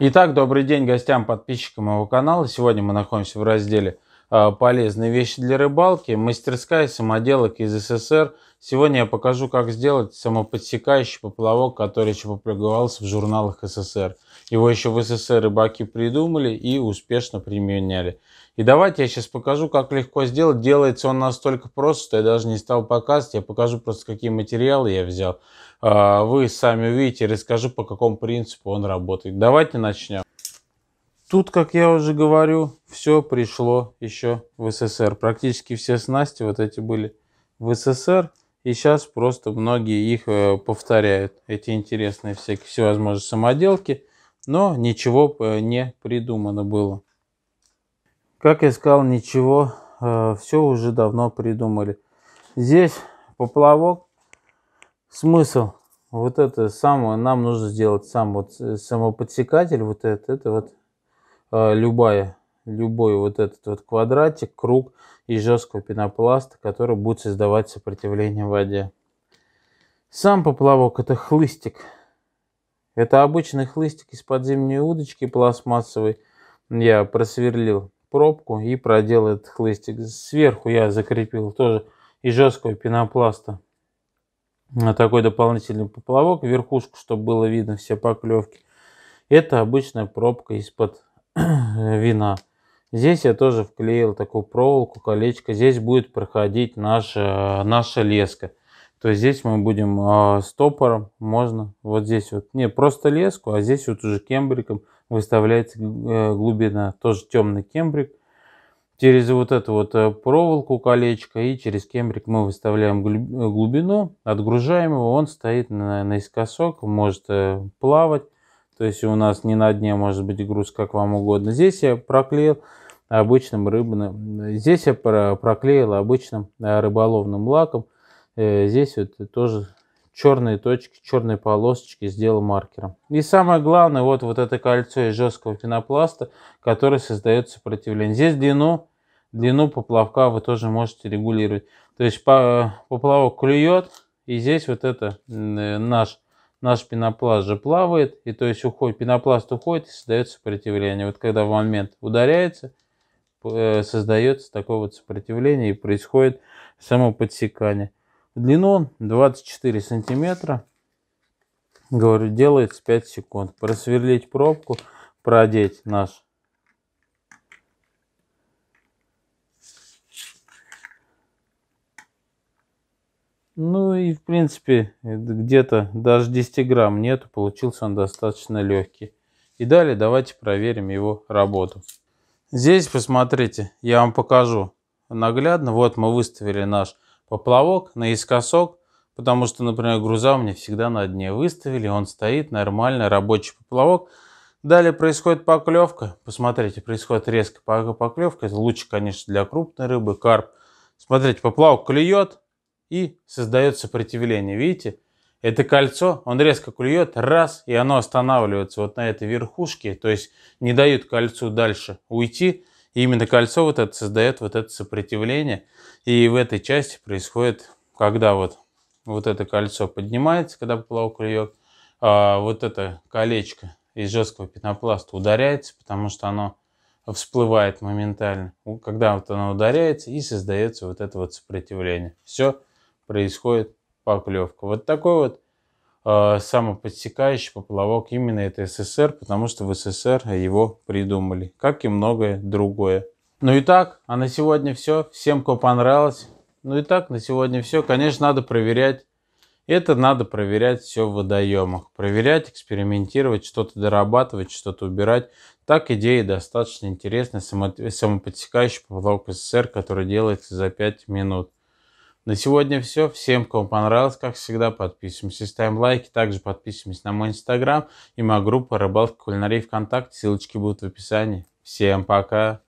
Итак, добрый день гостям, подписчикам моего канала. Сегодня мы находимся в разделе Э, полезные вещи для рыбалки. Мастерская самоделок из СССР. Сегодня я покажу, как сделать самоподсекающий поплавок, который публиковался в журналах СССР. Его еще в СССР рыбаки придумали и успешно применяли. И давайте я сейчас покажу, как легко сделать. Делается он настолько просто, что я даже не стал показывать. Я покажу просто, какие материалы я взял. Э, вы сами увидите, расскажу, по какому принципу он работает. Давайте начнем. Тут, как я уже говорю, все пришло еще в СССР. Практически все снасти вот эти были в СССР. И сейчас просто многие их э, повторяют, эти интересные всякие всевозможные самоделки, но ничего э, не придумано было. Как я сказал, ничего, э, все уже давно придумали. Здесь поплавок, смысл, вот это самое, нам нужно сделать сам вот самоподсекатель, вот это, это вот Э, любая, любой вот этот вот квадратик, круг из жесткого пенопласта, который будет создавать сопротивление в воде. Сам поплавок это хлыстик. Это обычный хлыстик из подземной удочки пластмассовой. Я просверлил пробку и проделал этот хлыстик. Сверху я закрепил тоже из жесткого пенопласта на такой дополнительный поплавок, верхушку, чтобы было видно все поклевки. Это обычная пробка из-под вина. Здесь я тоже вклеил такую проволоку, колечко. Здесь будет проходить наша, э, наша леска. То есть здесь мы будем э, стопором, можно вот здесь вот, не просто леску, а здесь вот уже кембриком выставляется э, глубина, тоже темный кембрик. Через вот эту вот э, проволоку колечко и через кембрик мы выставляем э, глубину, отгружаем его, он стоит на, наискосок, может плавать. То есть у нас не на дне может быть груз, как вам угодно. Здесь я проклеил обычным рыбным, здесь я проклеил обычным э, рыболовным лаком. Э, здесь вот тоже черные точки, черные полосочки сделал маркером. И самое главное, вот, вот это кольцо из жесткого пенопласта, которое создает сопротивление. Здесь длину, длину поплавка вы тоже можете регулировать. То есть э, поплавок клюет, и здесь вот это наш наш пенопласт же плавает, и то есть уходит, пенопласт уходит и создает сопротивление. Вот когда в момент ударяется, э, создается такое вот сопротивление и происходит само подсекание. длину 24 сантиметра, говорю, делается 5 секунд. Просверлить пробку, продеть наш Ну и в принципе где-то даже 10 грамм нету, получился он достаточно легкий. И далее давайте проверим его работу. Здесь посмотрите, я вам покажу наглядно. Вот мы выставили наш поплавок наискосок, потому что, например, груза у меня всегда на дне выставили, он стоит, нормально, рабочий поплавок. Далее происходит поклевка. Посмотрите, происходит резкая поклевка. Это лучше, конечно, для крупной рыбы, карп. Смотрите, поплавок клюет, и создается сопротивление. Видите? Это кольцо, он резко клюет, раз, и оно останавливается вот на этой верхушке, то есть не дают кольцу дальше уйти. И именно кольцо вот это создает вот это сопротивление. И в этой части происходит, когда вот, вот это кольцо поднимается, когда поплавок клюет, а вот это колечко из жесткого пенопласта ударяется, потому что оно всплывает моментально, когда вот оно ударяется и создается вот это вот сопротивление. Все происходит поклевка. Вот такой вот э, самоподсекающий поплавок именно это СССР, потому что в СССР его придумали, как и многое другое. Ну и так, а на сегодня все. Всем, кто понравилось. Ну и так, на сегодня все. Конечно, надо проверять. Это надо проверять все в водоемах. Проверять, экспериментировать, что-то дорабатывать, что-то убирать. Так идея достаточно интересная. самоподсекающий поплавок СССР, который делается за 5 минут. На сегодня все. Всем, кому понравилось, как всегда, подписываемся, ставим лайки. Также подписываемся на мой инстаграм и мою группу «Рыбалка кулинарий ВКонтакте». Ссылочки будут в описании. Всем пока!